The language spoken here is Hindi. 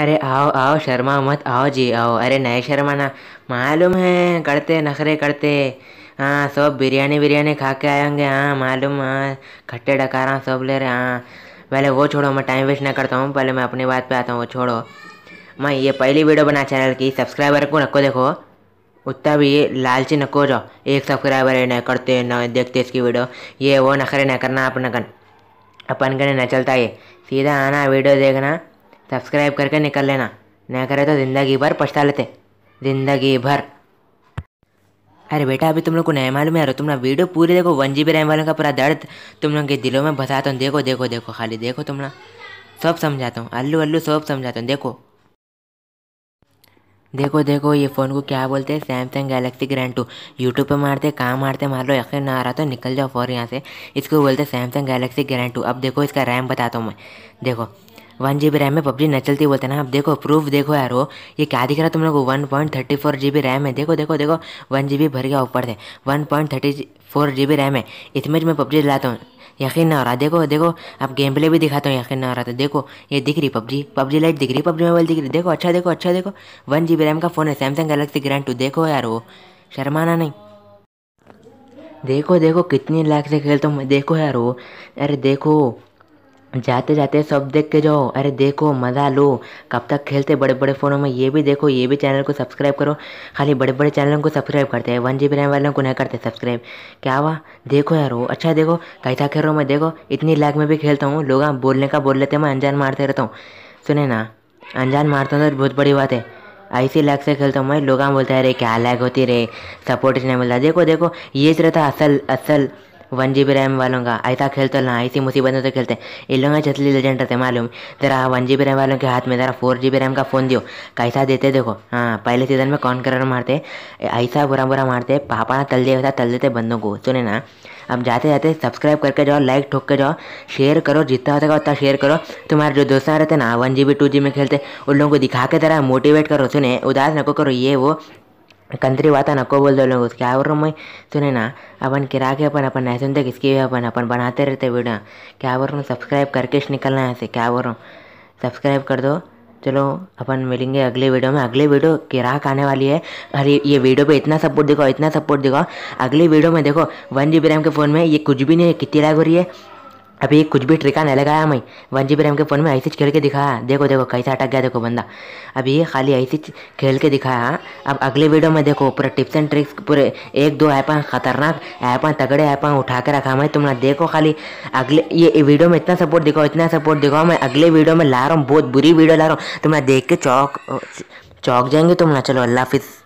अरे आओ आओ शर्मा मत आओ जी आओ अरे नए शर्मा ना मालूम है करते नखरे करते हाँ सब बिरयानी बिरयानी खा के आएंगे हाँ मालूम हाँ खट्टे डकारा सब ले रहे हाँ पहले वो छोड़ो मैं टाइम वेस्ट ना करता हूँ पहले मैं अपनी बात पे आता हूँ वो छोड़ो मैं ये पहली वीडियो बना चैनल की सब्सक्राइबर को नको देखो उतना भी लालची नको जाओ एक सब्सक्राइबर है न करते न देखते इसकी वीडियो ये वो नखरे न करना अपन अपन कने न चलता ये सीधा आना वीडियो देखना सब्सक्राइब करके निकल लेना ना करे तो ज़िंदगी भर पछता लेते ज़िंदगी भर अरे बेटा अभी तुम लोग को नया मालूम अरे तुम ना वीडियो पूरी देखो वन जी बी रैम वालों का पूरा दर्द तुम लोग के दिलों में बसाता हूँ देखो देखो देखो खाली देखो तुम ना सब समझाता हूँ अल्लू अल्लू सब समझाता हूँ देखो देखो देखो ये फ़ोन को क्या बोलते हैं Samsung Galaxy Grand two YouTube पे मारते कहाँ मारते मार लो यकीन ना आ रहा तो निकल जाओ फोर यहाँ से इसको बोलते हैं सैमसंग गैलेक्सी ग्रैंड टू अब देखो इसका रैम बताता हूँ मैं देखो वन जी बी रैम में पबजी न चलती बोलते ना आप देखो प्रूफ देखो यार वो ये क्या दिख रहा है तुम लोग को one point thirty four G B RAM है देखो देखो देखो वन जी बी भर गया ऊपर से one point thirty four G B RAM है इतने में पबजी लाता हूँ यकीन ना हो रहा देखो देखो आप गेम प्ले भी दिखाता हूँ यकीन ना हो रहा था तो देखो ये दिख रही पबजी पबजी लाइट दिख रही पबजी मोबाइल दिख रही देखो अच्छा देखो अच्छा देखो वन जी बी रैम का फ़ोन है सैमसंग गैलेक्सी ग्रैंड टू देखो यार वो शर्माना नहीं देखो देखो कितनी लाख से खेलता हूँ मैं देखो यार वो अरे देखो जाते जाते सब देख के जाओ अरे देखो मज़ा लो कब तक खेलते बड़े बड़े फ़ोनों में ये भी देखो ये भी चैनल को सब्सक्राइब करो खाली बड़े बड़े चैनलों को सब्सक्राइब करते हैं वन जी बी रैम वालों को नहीं करते सब्सक्राइब क्या हुआ देखो यार वो अच्छा देखो कैसा खेल रहा हूँ मैं देखो इतनी लैग में भी खेलता हूँ लोग बोलने का बोल लेते हैं मैं अनजान मारते रहता हूँ सुने ना अनजान मारता हूँ तो बहुत बड़ी बात है ऐसी लैग से खेलता हूँ मैं लोग बोलता है अरे क्या लैग होती रे सपोर्ट नहीं मिलता देखो देखो ये रहता असल असल वन जी बी रैम वालों का ऐसा तो ना ऐसी मुसीबतों से खेलते हैं इन लोगों का असली लेजेंड रहते मालूम ज़रा वन जी बी रैम वालों के हाथ में ज़रा फोर जी बी रैम का फ़ोन दियो कैसा देते देखो हाँ पहले सीज़न में कौन कर मारते ऐसा बुरा बुरा मारते पापा तल दिया वैसा तल देते बंदों को सुने ना अब जाते जाते सब्सक्राइब करके जाओ लाइक ठोक के जाओ शेयर करो जितना हो सका उतना शेयर करो तुम्हारे जो दोस्त रहते ना one G B two G में खेलते उन लोगों को दिखा के ज़रा मोटिवेट करो सुने उदास नको करो ये वो को बोल दो लोग उसके रूम में सुने ना अपन किरा के अपन अपन ऐसे तक तो इसकी अपन अपन बनाते रहते वीडियो क्या आवर रहा सब्सक्राइब करके निकलना है ऐसे क्या आवर सब्सक्राइब कर दो चलो अपन मिलेंगे अगले वीडियो में अगले वीडियो किराक आने वाली है अरे ये वीडियो पे इतना सपोर्ट दिखाओ इतना सपोर्ट दिखाओ अगले वीडियो में देखो वन जी बी रैम के फ़ोन में ये कुछ भी नहीं है कितनी रैग हो रही है अभी कुछ भी ट्रिका नहीं लगाया मैं वन जी बी के फ़ोन में ऐसी खेल के दिखाया देखो देखो कैसा अटक गया देखो बंदा अभी खाली ऐसी खेल के दिखाया हाँ। अब अगले वीडियो में देखो पूरा टिप्स एंड ट्रिक्स पूरे एक दो ऐपा खतरनाक ऐपा तगड़े ऐपा उठा के रखा मैं तुम ना देखो खाली अगले ये वीडियो में इतना सपोर्ट दिखाओ इतना सपोर्ट दिखाओ मैं अगले वीडियो में ला रहा हूँ बहुत बुरी वीडियो ला रहा हूँ तुम देख के चौक चौक जाएंगे तुम ना चलो अल्लाह हाफिज़